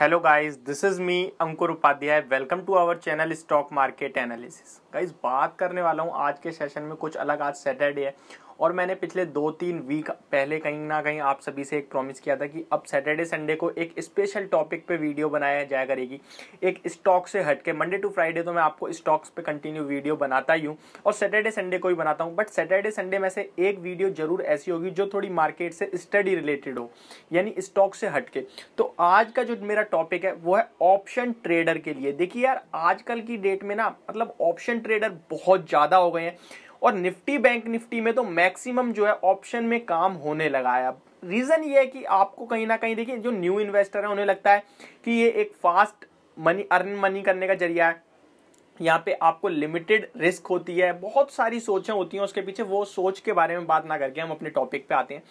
hello guys this is me Ankur Upadhyay welcome to our channel stock market analysis guys बात करने वाला हूँ आज के सेशन में कुछ अलग आज सैटरडे है और मैंने पिछले दो तीन वीक पहले कहीं ना कहीं आप सभी से एक प्रॉमिस किया था कि अब सैटरडे संडे को एक स्पेशल टॉपिक पे वीडियो बनाया जाया करेगी एक स्टॉक से हट के मंडे टू फ्राइडे तो मैं आपको स्टॉक्स पे कंटिन्यू वीडियो बनाता ही हूँ और सैटरडे संडे को ही बनाता हूँ बट सैटरडे संडे में से एक वीडियो जरूर ऐसी होगी जो थोड़ी मार्केट से स्टडी रिलेटेड हो यानी स्टॉक से हट के तो आज का जो मेरा टॉपिक है वो है ऑप्शन ट्रेडर के लिए देखिए यार आजकल की डेट में ना मतलब ऑप्शन ट्रेडर बहुत ज़्यादा हो गए हैं और निफ्टी बैंक निफ्टी में तो मैक्सिमम जो है ऑप्शन में काम होने लगा है अब रीज़न ये है कि आपको कहीं ना कहीं देखिए जो न्यू इन्वेस्टर है उन्हें लगता है कि ये एक फास्ट मनी अर्न मनी करने का जरिया है यहाँ पे आपको लिमिटेड रिस्क होती है बहुत सारी सोचें होती हैं उसके पीछे वो सोच के बारे में बात ना करके हम अपने टॉपिक पे आते हैं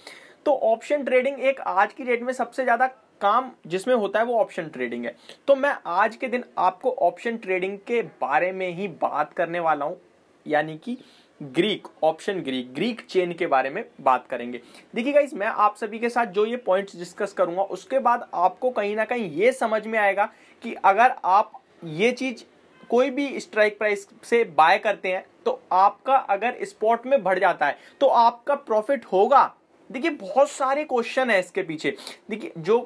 तो ऑप्शन ट्रेडिंग एक आज की डेट में सबसे ज़्यादा काम जिसमें होता है वो ऑप्शन ट्रेडिंग है तो मैं आज के दिन आपको ऑप्शन ट्रेडिंग के बारे में ही बात करने वाला हूँ यानी कि Greek option Greek Greek chain के बारे में बात करेंगे देखिए गाइज मैं आप सभी के साथ जो ये पॉइंट्स डिस्कस करूंगा उसके बाद आपको कहीं ना कहीं ये समझ में आएगा कि अगर आप ये चीज़ कोई भी स्ट्राइक प्राइस से बाय करते हैं तो आपका अगर स्पॉट में बढ़ जाता है तो आपका प्रॉफिट होगा देखिए बहुत सारे क्वेश्चन है इसके पीछे देखिए जो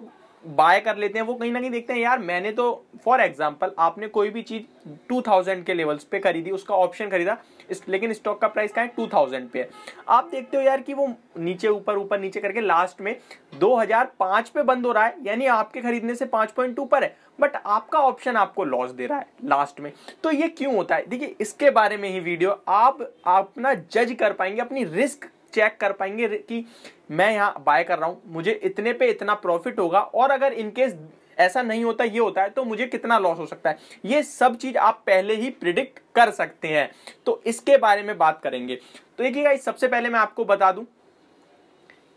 बाय कर लेते हैं वो कहीं ना कहीं देखते हैं यार मैंने तो फॉर एग्जाम्पल आपने कोई भी चीज़ टू थाउजेंड के लेवल्स पे खरीदी उसका ऑप्शन खरीदा इस, लेकिन स्टॉक का प्राइस क्या है टू थाउजेंड पे है आप देखते हो यार कि वो नीचे ऊपर ऊपर नीचे करके लास्ट में दो हजार पांच पे बंद हो रहा है यानी आपके खरीदने से पांच पॉइंट टू पर है बट आपका ऑप्शन आपको लॉस दे रहा है लास्ट में तो ये क्यों होता है देखिए इसके बारे में ही वीडियो आप अपना जज कर पाएंगे अपनी रिस्क चेक कर पाएंगे कि मैं यहाँ बाय कर रहा हूँ मुझे इतने पे इतना प्रॉफिट होगा और अगर इनकेस ऐसा नहीं होता ये होता है तो मुझे कितना लॉस हो सकता है ये सब चीज आप पहले ही प्रिडिक्ट कर सकते हैं तो इसके बारे में बात करेंगे तो देखिएगा सबसे पहले मैं आपको बता दूं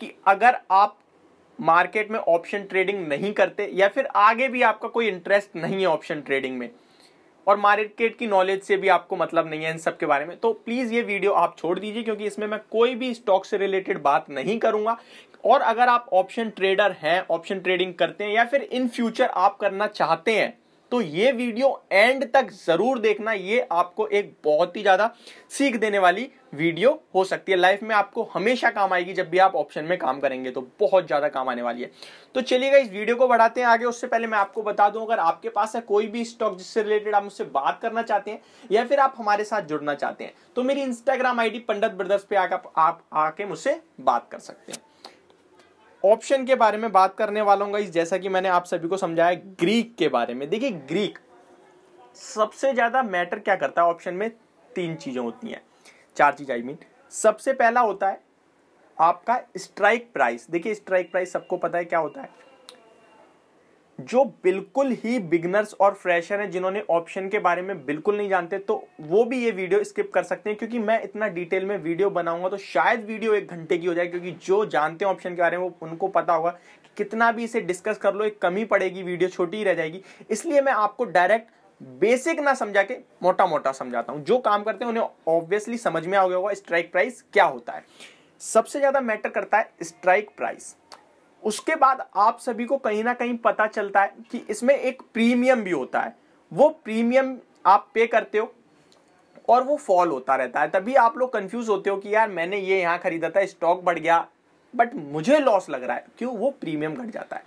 कि अगर आप मार्केट में ऑप्शन ट्रेडिंग नहीं करते या फिर आगे भी आपका कोई इंटरेस्ट नहीं है ऑप्शन ट्रेडिंग में और मार्केट की नॉलेज से भी आपको मतलब नहीं है इन सब के बारे में तो प्लीज़ ये वीडियो आप छोड़ दीजिए क्योंकि इसमें मैं कोई भी स्टॉक से रिलेटेड बात नहीं करूंगा और अगर आप ऑप्शन ट्रेडर हैं ऑप्शन ट्रेडिंग करते हैं या फिर इन फ्यूचर आप करना चाहते हैं तो ये वीडियो एंड तक जरूर देखना ये आपको एक बहुत ही ज्यादा सीख देने वाली वीडियो हो सकती है लाइफ में आपको हमेशा काम आएगी जब भी आप ऑप्शन में काम करेंगे तो बहुत ज्यादा काम आने वाली है तो चलिएगा इस वीडियो को बढ़ाते हैं आगे उससे पहले मैं आपको बता दूं अगर आपके पास है कोई भी स्टॉक जिससे रिलेटेड आप मुझसे बात करना चाहते हैं या फिर आप हमारे साथ जुड़ना चाहते हैं तो मेरी इंस्टाग्राम डी पंडित ब्रदर्स पे आकर आप आके मुझसे बात कर सकते हैं ऑप्शन के बारे में बात करने वाला हूँ जैसा कि मैंने आप सभी को समझाया ग्रीक के बारे में देखिए ग्रीक सबसे ज़्यादा मैटर क्या करता है ऑप्शन में तीन चीज़ें होती हैं चार चीज़ आई मीन सबसे पहला होता है आपका स्ट्राइक प्राइस देखिए स्ट्राइक प्राइस सबको पता है क्या होता है जो बिल्कुल ही बिगनर्स और फ्रेशर हैं जिन्होंने ऑप्शन के बारे में बिल्कुल नहीं जानते तो वो भी ये वीडियो स्किप कर सकते हैं क्योंकि मैं इतना डिटेल में वीडियो बनाऊंगा तो शायद वीडियो एक घंटे की हो जाए क्योंकि जो जानते हैं ऑप्शन के बारे में वो उनको पता होगा कि कितना भी इसे डिस्कस कर लो एक कमी पड़ेगी वीडियो छोटी ही रह जाएगी इसलिए मैं आपको डायरेक्ट बेसिक ना समझा के मोटा मोटा समझाता हूँ जो काम करते हैं उन्हें ऑब्वियसली समझ में आ गया होगा स्ट्राइक प्राइस क्या होता है सबसे ज़्यादा मैटर करता है स्ट्राइक प्राइस उसके बाद आप सभी को कहीं ना कहीं पता चलता है कि इसमें एक प्रीमियम भी होता है वो प्रीमियम आप पे करते हो और वो फॉल होता रहता है तभी आप लोग कंफ्यूज होते हो कि यार मैंने ये यहाँ खरीदा था स्टॉक बढ़ गया बट मुझे लॉस लग रहा है क्यों वो प्रीमियम घट जाता है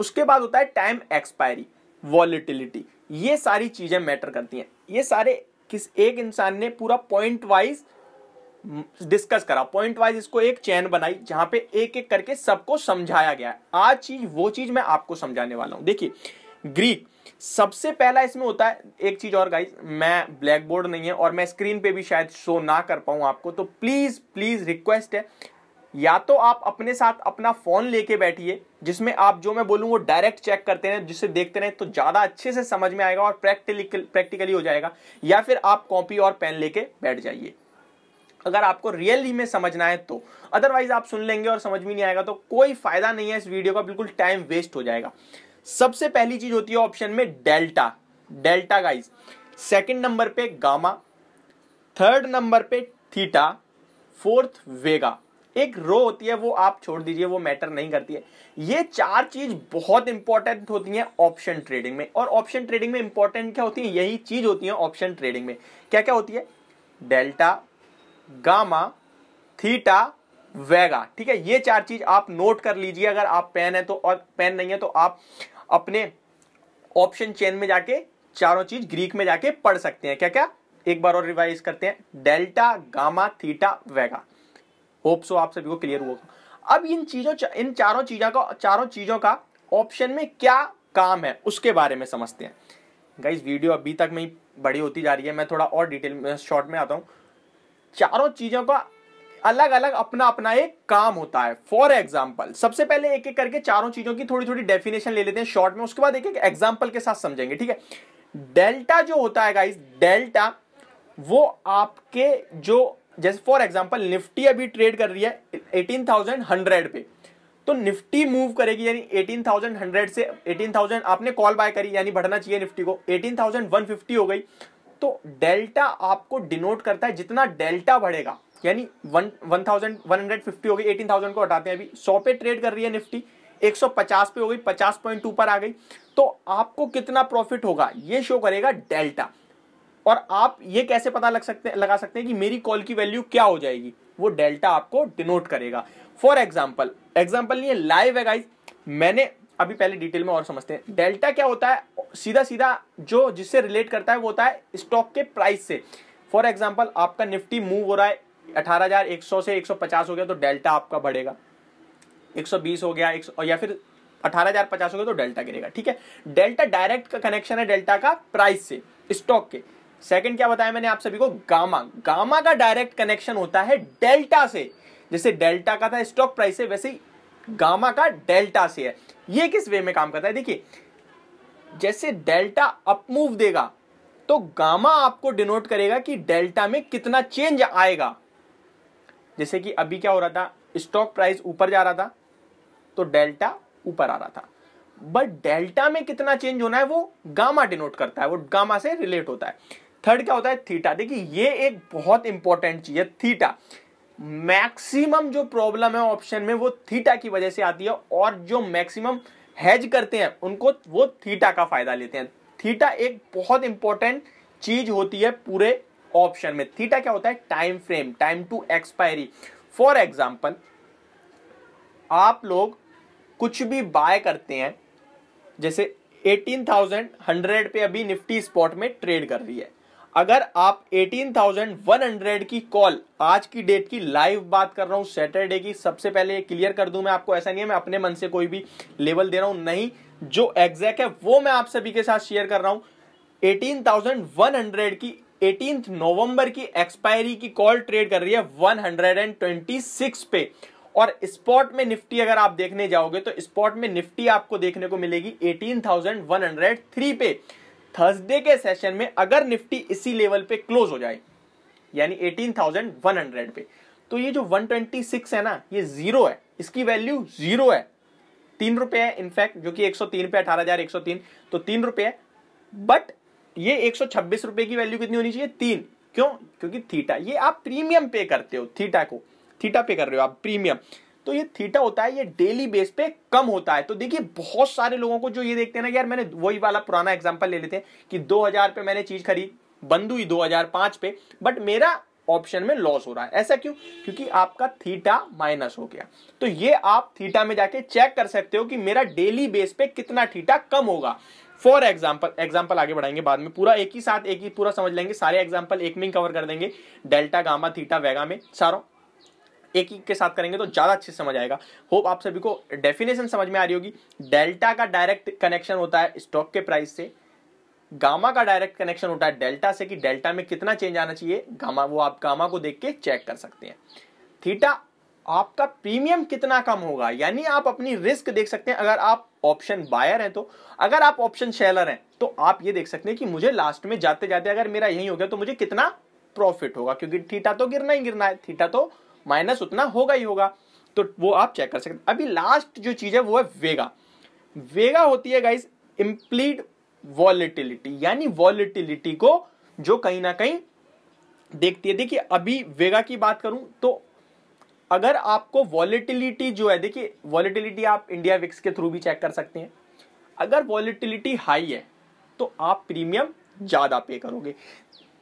उसके बाद होता है टाइम एक्सपायरी वॉलिटिलिटी ये सारी चीज़ें मैटर करती हैं ये सारे किस एक इंसान ने पूरा पॉइंट वाइज डिस्कस करा पॉइंट वाइज इसको एक चैन बनाई जहां पे एक एक करके सबको समझाया गया आज चीज वो चीज मैं आपको समझाने वाला हूं देखिए ग्रीक सबसे पहला इसमें होता है एक चीज और गाइस मैं ब्लैक बोर्ड नहीं है और मैं स्क्रीन पे भी शायद शो ना कर पाऊं आपको तो प्लीज प्लीज रिक्वेस्ट है या तो आप अपने साथ अपना फोन लेके बैठिए जिसमें आप जो मैं बोलूँ वो डायरेक्ट चेक करते रहे जिससे देखते रहे तो ज़्यादा अच्छे से समझ में आएगा और प्रैक्टिकली प्रैक्टिकली हो जाएगा या फिर आप कॉपी और पेन लेके बैठ जाइए अगर आपको रियली में समझना है तो अदरवाइज आप सुन लेंगे और समझ में नहीं आएगा तो कोई फायदा नहीं है इस वीडियो का बिल्कुल टाइम वेस्ट हो जाएगा सबसे पहली चीज होती है ऑप्शन में delta delta guys second number पे गामा थर्ड नंबर पे थीटा फोर्थ वेगा एक रो होती है वो आप छोड़ दीजिए वो मैटर नहीं करती है ये चार चीज बहुत इंपॉर्टेंट होती है ऑप्शन ट्रेडिंग में और ऑप्शन ट्रेडिंग में इंपॉर्टेंट क्या होती है यही चीज होती है ऑप्शन ट्रेडिंग में क्या क्या होती है डेल्टा गामा थीटा वेगा ठीक है ये चार चीज आप नोट कर लीजिए अगर आप पेन है तो और पेन नहीं है तो आप अपने ऑप्शन चेन में जाके चारों चीज ग्रीक में जाके पढ़ सकते हैं क्या क्या एक बार और रिवाइज करते हैं delta gamma theta vega hope so आप सभी को क्लियर हुआ अब इन चीजों इन चारों चीजों का चारों चीजों का ऑप्शन में क्या काम है उसके बारे में समझते हैं गाइज वीडियो अभी तक में बड़ी होती जा रही है मैं थोड़ा और डिटेल में शॉर्ट में आता हूँ चारों चीजों का अलग अलग अपना अपना एक काम होता है फॉर एग्जाम्पल सबसे पहले एक एक करके चारों चीजों की थोड़ी थोड़ी डेफिनेशन ले लेते हैं शॉर्ट में उसके बाद एक एक एग्जाम्पल के साथ समझेंगे ठीक है डेल्टा जो होता है गाइस डेल्टा वो आपके जो जैसे फॉर एग्जाम्पल निफ्टी अभी ट्रेड कर रही है एटीन थाउजेंड हंड्रेड पे तो निफ्टी मूव करेगी यानी एटीन थाउजेंड हंड्रेड से एटीन थाउजेंड आपने कॉल बाय करी यानी बढ़ना चाहिए निफ्टी को एटीन थाउजेंड वन फिफ्टी हो गई तो डेल्टा आपको डिनोट करता है जितना डेल्टा बढ़ेगा यानी हो गई एटीन थाउजेंड को हटाते हैं अभी सौ पे ट्रेड कर रही है निफ्टी 150 पचास पे हो गई पचास पॉइंट पर आ गई तो आपको कितना प्रॉफिट होगा ये शो करेगा डेल्टा और आप ये कैसे पता लग सकते लगा सकते हैं कि मेरी कॉल की वैल्यू क्या हो जाएगी वो डेल्टा आपको डिनोट करेगा फॉर एग्जाम्पल एग्जाम्पल है लाइव है गाइज मैंने अभी पहले डिटेल में और समझते हैं डेल्टा क्या होता है सीधा सीधा जो जिससे रिलेट करता है वो होता है स्टॉक के प्राइस से फॉर एग्जाम्पल आपका निफ्टी मूव हो रहा है 18,100 से 150 हो गया तो डेल्टा आपका बढ़ेगा 120 हो गया एक या फिर 18,050 हो गया तो डेल्टा गिरेगा ठीक है डेल्टा डायरेक्ट का कनेक्शन है डेल्टा का प्राइस से स्टॉक के सेकंड क्या बताया मैंने आप सभी को गामा गामा का डायरेक्ट कनेक्शन होता है डेल्टा से जैसे डेल्टा का था स्टॉक प्राइस से वैसे ही गामा का डेल्टा से है ये किस वे में काम करता है देखिए जैसे डेल्टा अपमूव देगा तो गामा आपको डिनोट करेगा कि डेल्टा में कितना चेंज आएगा जैसे कि अभी क्या हो रहा था स्टॉक प्राइस ऊपर जा रहा था तो डेल्टा ऊपर आ रहा था बट डेल्टा में कितना चेंज होना है वो गामा डिनोट करता है वो गामा से रिलेट होता है थर्ड क्या होता है थीटा देखिए ये एक बहुत इंपॉर्टेंट चीज है थीटा मैक्सिमम जो प्रॉब्लम है ऑप्शन में वो थीटा की वजह से आती है और जो मैक्सिमम हैज करते हैं उनको वो थीटा का फायदा लेते हैं थीटा एक बहुत इंपॉर्टेंट चीज होती है पूरे ऑप्शन में थीटा क्या होता है time frame time to expiry for example आप लोग कुछ भी बाय करते हैं जैसे एटीन थाउजेंड हंड्रेड पे अभी निफ्टी स्पॉट में ट्रेड कर रही है अगर आप 18,100 की कॉल आज की डेट की लाइव बात कर रहा हूं सैटरडे की सबसे पहले क्लियर कर दूं मैं आपको ऐसा नहीं है मैं अपने मन से कोई भी लेवल दे रहा हूं नहीं जो एग्जैक्ट है वो मैं आप सभी के साथ शेयर कर रहा हूं 18,100 की 18 नवंबर की एक्सपायरी की कॉल ट्रेड कर रही है 126 पे और स्पॉट में निफ्टी अगर आप देखने जाओगे तो स्पॉट में निफ्टी आपको देखने को मिलेगी एटीन पे थर्सडे के सेशन में अगर निफ्टी इसी लेवल पे क्लोज हो जाए यानी 18,100 पे तो ये जो 126 है ना ये जीरो है इसकी वैल्यू जीरो है तीन रुपए है इनफैक्ट जो कि 103 पे 18,103 तो तीन रुपए है बट ये 126 रुपए की वैल्यू कितनी होनी चाहिए तीन क्यों क्योंकि थीटा ये आप प्रीमियम पे करते हो थीटा को थीटा पे कर रहे हो आप प्रीमियम तो ये थीटा होता है ये डेली बेस पे कम होता है तो देखिए बहुत सारे लोगों को जो ये देखते हैं ना यार मैंने वही वाला पुराना एग्जाम्पल ले लेते हैं कि दो हजार पे मैंने चीज खरीद बंद हुई दो पे बट मेरा ऑप्शन में लॉस हो रहा है ऐसा क्यों क्योंकि आपका थीटा माइनस हो गया तो ये आप थीटा में जाके चेक कर सकते हो कि मेरा डेली बेस पे कितना थीटा कम होगा फॉर एग्जाम्पल एग्जाम्पल आगे बढ़ाएंगे बाद में पूरा एक ही साथ एक ही पूरा समझ लेंगे सारे एग्जाम्पल एक में कवर कर देंगे डेल्टा गामा थीटा वेगा में सारों एक ही के साथ करेंगे तो ज़्यादा अच्छे समझ आएगा होप आप सभी को डेफिनेशन समझ में आ रही होगी डेल्टा का डायरेक्ट कनेक्शन होता है स्टॉक के प्राइस से गामा का डायरेक्ट कनेक्शन होता है डेल्टा से कि डेल्टा में कितना चेंज आना चाहिए गामा वो आप गामा को देख के चेक कर सकते हैं थीटा आपका प्रीमियम कितना कम होगा यानी आप अपनी रिस्क देख सकते हैं अगर आप ऑप्शन बायर हैं तो अगर आप ऑप्शन सेलर हैं तो आप ये देख सकते हैं कि मुझे लास्ट में जाते जाते अगर मेरा यही हो गया तो मुझे कितना प्रॉफिट होगा क्योंकि थीटा तो गिरना ही गिरना है थीटा तो माइनस उतना होगा ही होगा तो वो आप चेक कर सकते अभी लास्ट जो चीज है वो है वेगा वेगा होती है गाइस इम्प्लीड वॉलिटिलिटी यानी वॉलिटिलिटी को जो कहीं ना कहीं देखती है देखिए अभी वेगा की बात करूं तो अगर आपको वॉलिटिलिटी जो है देखिए वॉलिटिलिटी आप इंडिया विक्स के थ्रू भी चेक कर सकते हैं अगर वॉलिटिलिटी हाई है तो आप प्रीमियम ज़्यादा पे करोगे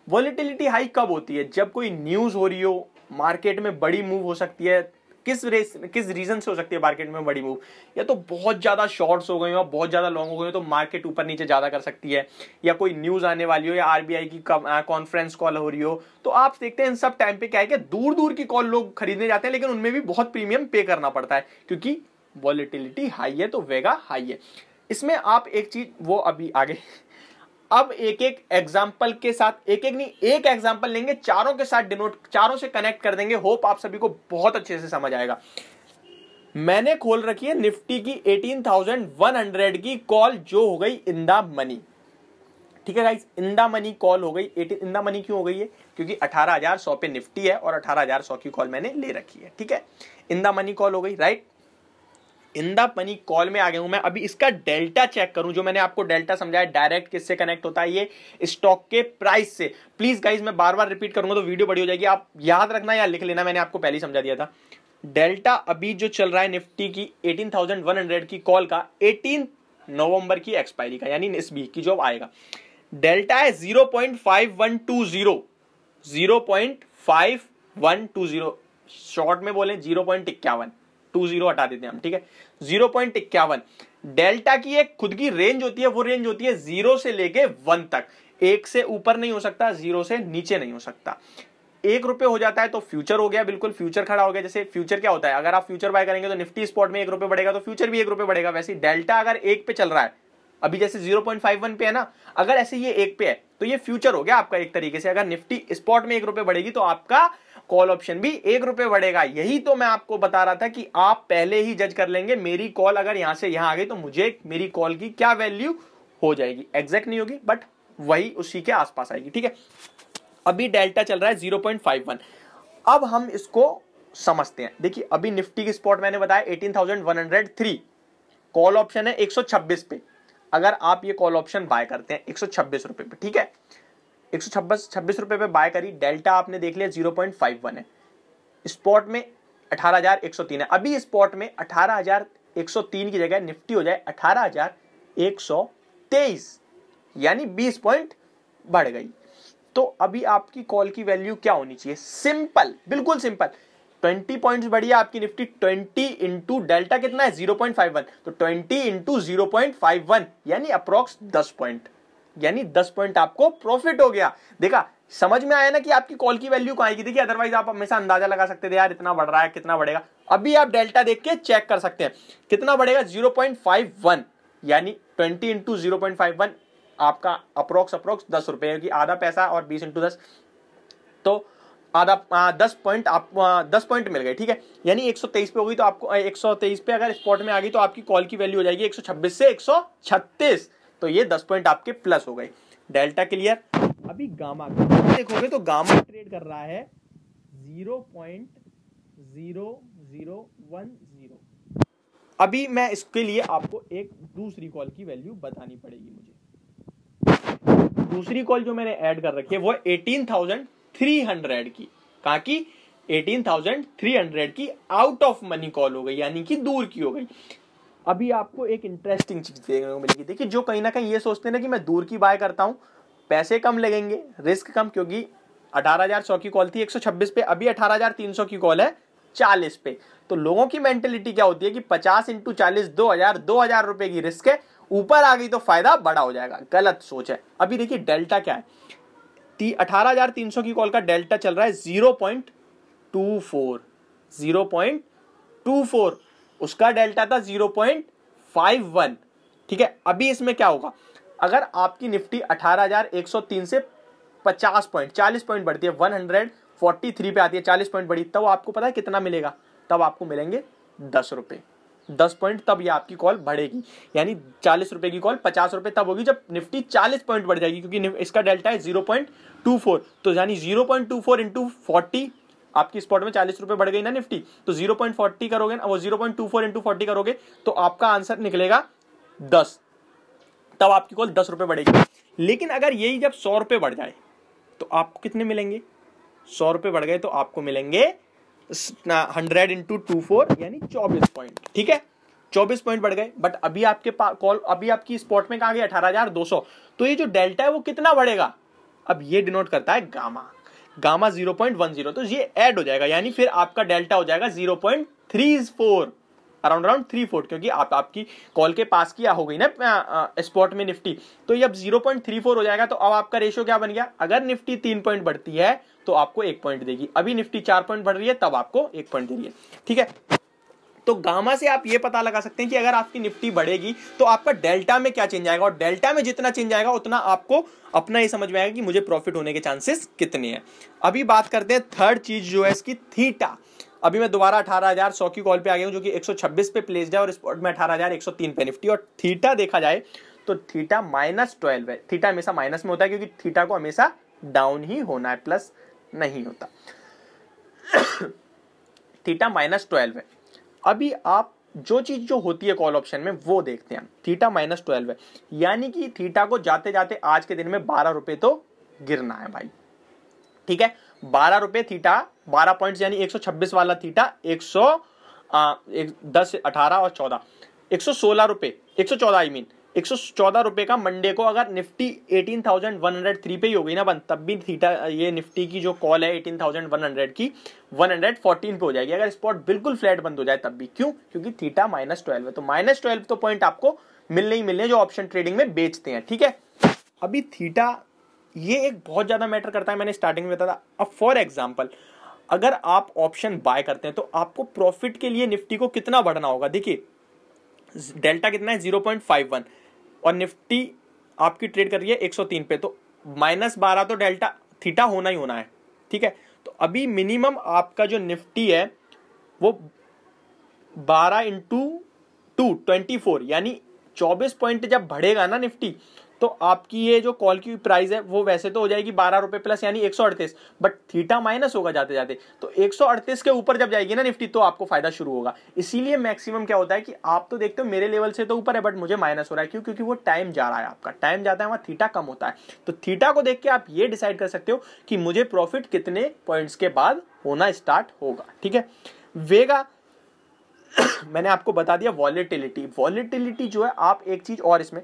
वॉलिटिलिटी हाई कब होती है जब कोई न्यूज़ हो रही हो मार्केट में बड़ी मूव हो सकती है किस रेस किस रीजन से हो सकती है मार्केट में बड़ी मूव या तो बहुत ज़्यादा शॉर्ट्स हो गए हो बहुत ज़्यादा लॉन्ग हो गए हो तो मार्केट ऊपर नीचे ज़्यादा कर सकती है या कोई न्यूज़ आने वाली हो या आरबीआई की कॉन्फ्रेंस कॉल हो रही हो तो आप देखते हैं इन सब टाइम पे क्या है कि दूर दूर की कॉल लोग खरीदने जाते हैं लेकिन उनमें भी बहुत प्रीमियम पे करना पड़ता है क्योंकि वॉलिटिलिटी हाई है तो वेगा हाई है इसमें आप एक चीज़ वो अभी आगे अब एक एक एग्जाम्पल के साथ एक एक नहीं एक एग्जाम्पल लेंगे चारों के साथ डिनोट चारों से कनेक्ट कर देंगे होप आप सभी को बहुत अच्छे से समझ आएगा मैंने खोल रखी है निफ्टी की 18,100 की कॉल जो हो गई इन मनी ठीक है गाइस इंदा मनी कॉल हो गई इंदा इन मनी क्यों हो गई है क्योंकि 18,100 पे निफ्टी है और 18,100 की कॉल मैंने ले रखी है ठीक है इन मनी कॉल हो गई राइट इंदा पनी कॉल में आ गया हूं मैं अभी इसका डेल्टा चेक करूं जो मैंने आपको डेल्टा समझाया डायरेक्ट किससे कनेक्ट होता है ये स्टॉक के प्राइस से प्लीज गाइज मैं बार बार रिपीट करूंगा तो वीडियो बड़ी हो जाएगी आप याद रखना या लिख लेना मैंने आपको पहले समझा दिया था डेल्टा अभी जो चल रहा है निफ्टी की एटीन की कॉल का एटीन नवंबर की एक्सपायरी का यानी इस वीक की जो आएगा डेल्टा है zero zero zero point point five five one one two two zero short में बोले जीरो पॉइंट इक्यावन टू जीरो हटा देते हैं हम ठीक है जीरो पॉइंट इक्यावन डेल्टा की एक खुद की रेंज होती है वो रेंज होती है जीरो से लेके वन तक एक से ऊपर नहीं हो सकता जीरो से नीचे नहीं हो सकता एक रुपए हो जाता है तो फ्यूचर हो गया बिल्कुल फ्यूचर खड़ा हो गया जैसे फ्यूचर क्या होता है अगर आप फ्यूचर बाय करेंगे तो निफ्टी स्पॉट में एक रुपए बढ़ेगा तो फ्यूचर भी एक रुपए बढ़ेगा वैसे डेल्टा अगर एक पे चल रहा है अभी जैसे 0.51 पे है ना अगर ऐसे ये एक पे है तो ये फ्यूचर हो गया आपका एक तरीके से अगर निफ्टी स्पॉट में एक रुपए बढ़ेगी तो आपका कॉल ऑप्शन भी एक रुपए बढ़ेगा यही तो मैं आपको बता रहा था कि आप पहले ही जज कर लेंगे मेरी कॉल अगर यहां से यहां आ गई तो मुझे मेरी कॉल की क्या वैल्यू हो जाएगी एग्जैक्ट नहीं होगी बट वही उसी के आसपास आएगी ठीक है अभी डेल्टा चल रहा है जीरो अब हम इसको समझते हैं देखिए अभी निफ्टी की स्पॉट मैंने बताया एटीन कॉल ऑप्शन है एक पे अगर आप ये कॉल ऑप्शन बाय करते हैं एक सौ छब्बीस रुपए पे ठीक है एक सौ छब्बीस छब्बीस पे बाय करी डेल्टा आपने देख लिया जीरो पॉइंट फाइव वन है स्पॉट में अठारह हजार एक सौ तीन है अभी स्पॉट में अठारह हजार एक सौ तीन की जगह निफ्टी हो जाए अठारह हजार एक सौ तेईस यानी बीस पॉइंट बढ़ गई तो अभी आपकी कॉल की वैल्यू क्या होनी चाहिए सिंपल बिल्कुल सिंपल 20 पॉइंट्स बढ़ी है आपकी निफ्टी 20 इंटू डेल्टा कितना है 0.51 तो 20 इंटू 0.51 यानी अप्रोक्स 10 पॉइंट यानी 10 पॉइंट आपको प्रॉफिट हो गया देखा समझ में आया ना कि आपकी कॉल की वैल्यू कहाँ आएगी देखिए अदरवाइज आप हमेशा अंदाजा लगा सकते थे यार इतना बढ़ रहा है कितना बढ़ेगा अभी आप डेल्टा देख के चेक कर सकते हैं कितना बढ़ेगा 0.51 यानी ट्वेंटी इंटू जीरो आपका अप्रोक्स अप्रोक्स दस रुपए आधा पैसा और बीस इंटू दस तो आधा दस पॉइंट आप दस पॉइंट मिल गए ठीक है यानी एक सौ तेईस पे होगी तो आपको एक सौ तेईस पे अगर स्पॉट में आ गई तो आपकी कॉल की वैल्यू हो जाएगी एक सौ छब्बीस से एक सौ छत्तीस तो ये दस पॉइंट आपके प्लस हो गए डेल्टा क्लियर अभी गामा देखोगे तो गामा ट्रेड कर रहा है zero point zero zero one zero अभी मैं इसके लिए आपको एक दूसरी कॉल की वैल्यू बतानी पड़ेगी मुझे दूसरी कॉल जो मैंने ऐड कर रखी है वो एटीन थाउजेंड थ्री हंड्रेड की कहा कि एटीन थाउजेंड थ्री हंड्रेड की आउट ऑफ मनी कॉल हो गई यानी कि दूर की हो गई अभी आपको एक इंटरेस्टिंग चीज देखने को मिलेगी देखिए जो कहीं ना कहीं ये सोचते हैं ना कि मैं दूर की बाय करता हूँ पैसे कम लगेंगे रिस्क कम क्योंकि अठारह हजार सौ की कॉल थी एक सौ छब्बीस पे अभी अठारह हजार तीन सौ की कॉल है चालीस पे तो लोगों की मेंटेलिटी क्या होती है कि पचास इंटू चालीस दो हजार दो हजार रुपए की रिस्क है ऊपर आ गई तो फायदा बड़ा हो जाएगा गलत सोच है अभी देखिए डेल्टा क्या है अठारह हजार तीन सौ की कॉल का डेल्टा चल रहा है 0.24, 0.24 उसका डेल्टा था 0.51, ठीक है अभी इसमें क्या होगा अगर आपकी निफ्टी अठारह हजार एक सौ तीन से पचास पॉइंट चालीस पॉइंट बढ़ती है वन हंड्रेड फोर्टी थ्री पे आती है चालीस पॉइंट बढ़ी तब आपको पता है कितना मिलेगा तब आपको मिलेंगे दस रुपये दस पॉइंट तब ये आपकी कॉल बढ़ेगी यानी चालीस रुपए की कॉल पचास रुपए तब होगी जब निफ्टी चालीस पॉइंट बढ़ जाएगी क्योंकि इसका डेल्टा है जीरो पॉइंट टू फोर तो यानी zero point two four into forty आपकी स्पॉट में चालीस रुपए बढ़ गई ना निफ्टी तो जीरो पॉइंट फोर्टी करोगे ना वो zero point two four into forty करोगे तो आपका आंसर निकलेगा दस तब आपकी कॉल दस रुपए बढ़ेगी लेकिन अगर यही जब सौ रुपए बढ़ जाए तो आपको कितने मिलेंगे सौ रुपए बढ़ गए तो आपको मिलेंगे हंड्रेड इंटू टू फोर यानी चौबीस पॉइंट ठीक है चौबीस पॉइंट बढ़ गए बट अभी आपके कॉल अभी आपकी स्पॉट में कहा गया अठारह हजार दो सौ तो ये जो डेल्टा है वो कितना बढ़ेगा अब ये डिनोट करता है gamma gamma zero point one zero तो ये एड हो जाएगा यानी फिर आपका डेल्टा हो जाएगा zero point three four around around three four क्योंकि आप आपकी कॉल के पास की हो गई ना स्पॉट में निफ्टी तो ये अब जीरो पॉइंट थ्री फोर हो जाएगा तो अब आपका रेशियो क्या बन गया अगर निफ्टी तीन पॉइंट बढ़ती है तो आपको एक पॉइंट देगी अभी निफ्टी चार पॉइंट बढ़ रही है तब आपको एक पॉइंट दे रही है ठीक है तो गामा से आप यह पता लगा सकते हैं कि अगर आपकी निफ्टी बढ़ेगी तो आपका डेल्टा में क्या चेंज आएगा और डेल्टा में जितना चेंज आएगा उतना आपको अपना ये समझ में आएगा कि मुझे प्रॉफिट होने के चांसेस कितने हैं अभी बात करते हैं थर्ड चीज जो है इसकी थीटा अभी मैं दोबारा अठारह हजार सौ की कॉल पे आ गया हूं जो कि 126 पे प्लेस है और स्पॉट में अठारह हजार एक पे निफ्टी और थीटा देखा जाए तो थीटा माइनस ट्वेल्व है थीटा हमेशा माइनस में होता है क्योंकि थीटा को हमेशा डाउन ही होना है प्लस नहीं होता थीटा माइनस ट्वेल्व है अभी आप जो चीज जो होती है कॉल ऑप्शन में वो देखते हैं थीटा माइनस ट्वेल्व है यानी कि थीटा को जाते जाते आज के दिन में बारह रुपए तो गिरना है भाई ठीक है बारह रुपए थीटा बारह पॉइंट यानी एक छब्बीस वाला थीटा एक सौ दस अठारह और चौदह एक सौ सोलह रुपए एक सौ चौदह आई मीन एक सौ चौदह का मंडे को अगर Nifty eighteen thousand one hundred three पे ही हो गई ना बंद तब भी थीटा ये निफ्टी की जो कॉल है एटीन थाउजेंड वन हंड्रेड की 114 पे हो जाएगी अगर स्पॉट बिल्कुल फ्लैट बंद हो जाए तब भी क्यों क्योंकि थीटा माइनस ट्वेल्व है तो माइनस ट्वेल्व तो पॉइंट आपको मिलने ही मिलने जो ऑप्शन ट्रेडिंग में बेचते हैं ठीक है अभी थीटा ये एक बहुत ज़्यादा मैटर करता है मैंने स्टार्टिंग में बताया था अब फॉर एग्जाम्पल अगर आप ऑप्शन बाय करते हैं तो आपको प्रॉफिट के लिए निफ्टी को कितना बढ़ना होगा देखिए डेल्टा कितना है जीरो पॉइंट फाइव वन और निफ्टी आपकी ट्रेड कर रही है 103 पे तो माइनस बारह तो डेल्टा थीटा होना ही होना है ठीक है तो अभी मिनिमम आपका जो निफ्टी है वो बारह इंटू टू ट्वेंटी फोर यानी चौबीस पॉइंट जब बढ़ेगा ना निफ्टी तो आपकी ये जो कॉल की प्राइस है वो वैसे तो हो जाएगी बारह रुपए प्लस यानी एक बट थीटा माइनस होगा जाते जाते तो एक के ऊपर जब जाएगी ना निफ्टी तो आपको फायदा शुरू होगा इसीलिए मैक्सिमम क्या होता है कि आप तो देखते हो मेरे लेवल से तो ऊपर है बट मुझे माइनस हो रहा है क्यों क्योंकि वो टाइम जा रहा है आपका टाइम जाता है वहां थीटा कम होता है तो थीटा को देख के आप ये डिसाइड कर सकते हो कि मुझे प्रॉफिट कितने पॉइंट्स के बाद होना स्टार्ट होगा ठीक है वेगा मैंने आपको बता दिया वॉलिटिलिटी वॉलिटिलिटी जो है आप एक चीज और इसमें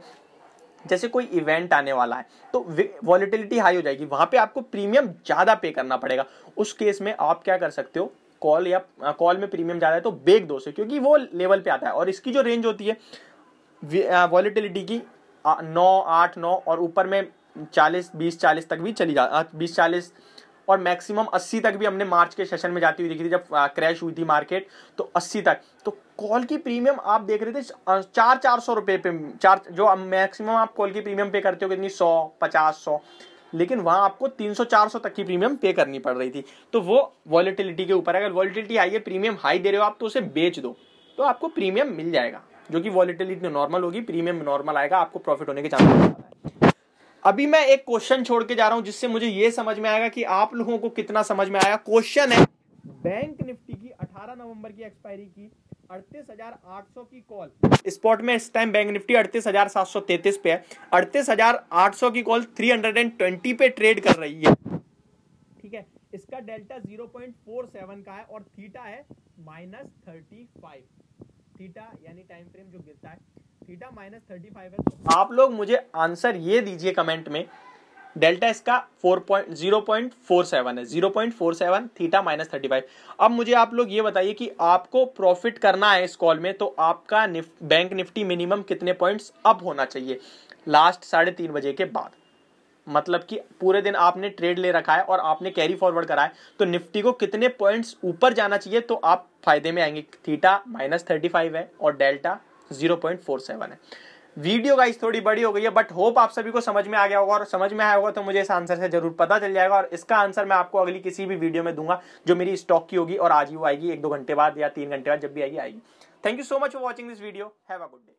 जैसे कोई इवेंट आने वाला है तो वॉलिटिलिटी हाई हो जाएगी वहाँ पे आपको प्रीमियम ज़्यादा पे करना पड़ेगा उस केस में आप क्या कर सकते हो कॉल या कॉल में प्रीमियम ज़्यादा है तो बेग दो से क्योंकि वो लेवल पे आता है और इसकी जो रेंज होती है वॉलिटिलिटी की नौ आठ नौ और ऊपर में चालीस बीस चालीस तक भी चली जा बीस चालीस और मैक्सिमम 80 तक भी हमने मार्च के सेशन में जाती हुई देखी थी जब क्रैश हुई थी मार्केट तो 80 तक तो कॉल की प्रीमियम आप देख रहे थे चार चार सौ रुपये पे चार जो मैक्सिमम आप कॉल की प्रीमियम पे करते हो कितनी सौ पचास सौ लेकिन वहाँ आपको 300-400 तक की प्रीमियम पे करनी पड़ रही थी तो वो वॉलीटिलिटी के ऊपर है अगर वॉलिटिलिटी हाई है प्रीमियम हाई दे रहे हो आप तो उसे बेच दो तो आपको प्रीमियम मिल जाएगा जो कि वॉलीटिलिटी नॉर्मल होगी प्रीमियम नॉर्मल आएगा आपको प्रॉफिट होने के चांस अभी मैं एक क्वेश्चन छोड़ के जा रहा हूं जिससे मुझे यह समझ में आएगा कि आप लोगों को कितना समझ में आया क्वेश्चन है बैंक निफ्टी की 18 नवंबर की एक्सपायरी की सौ की कॉल स्पॉट में इस टाइम बैंक निफ्टी पे है की कॉल पे ट्रेड कर रही है ठीक है इसका डेल्टा सेवन का है और थीटा है माइनस थर्टी फाइव थीटा यानी टाइम फ्रेम जो गिरता है थीटा माइनस थर्टी फाइव है तो आप लोग मुझे आंसर ये दीजिए कमेंट में डेल्टा इसका four point zero point four seven है zero point four seven theta minus thirty five अब मुझे आप लोग ये बताइए कि आपको प्रॉफिट करना है इस कॉल में तो आपका निफ, बैंक निफ्टी मिनिमम कितने पॉइंट्स अप होना चाहिए लास्ट साढ़े तीन बजे के बाद मतलब कि पूरे दिन आपने ट्रेड ले रखा है और आपने कैरी फॉरवर्ड करा है तो निफ्टी को कितने पॉइंट्स ऊपर जाना चाहिए तो आप फायदे में आएंगे थीटा माइनस थर्टी फाइव है और डेल्टा 0.47 है वीडियो गाइस थोड़ी बड़ी हो गई है बट होप आप सभी को समझ में आ गया होगा और समझ में आया होगा तो मुझे इस आंसर से जरूर पता चल जाएगा और इसका आंसर मैं आपको अगली किसी भी वीडियो में दूंगा जो मेरी स्टॉक की होगी और आज ही वो आएगी एक दो घंटे बाद या तीन घंटे बाद जब भी आएगी आएगी thank you so much for watching this video have a good day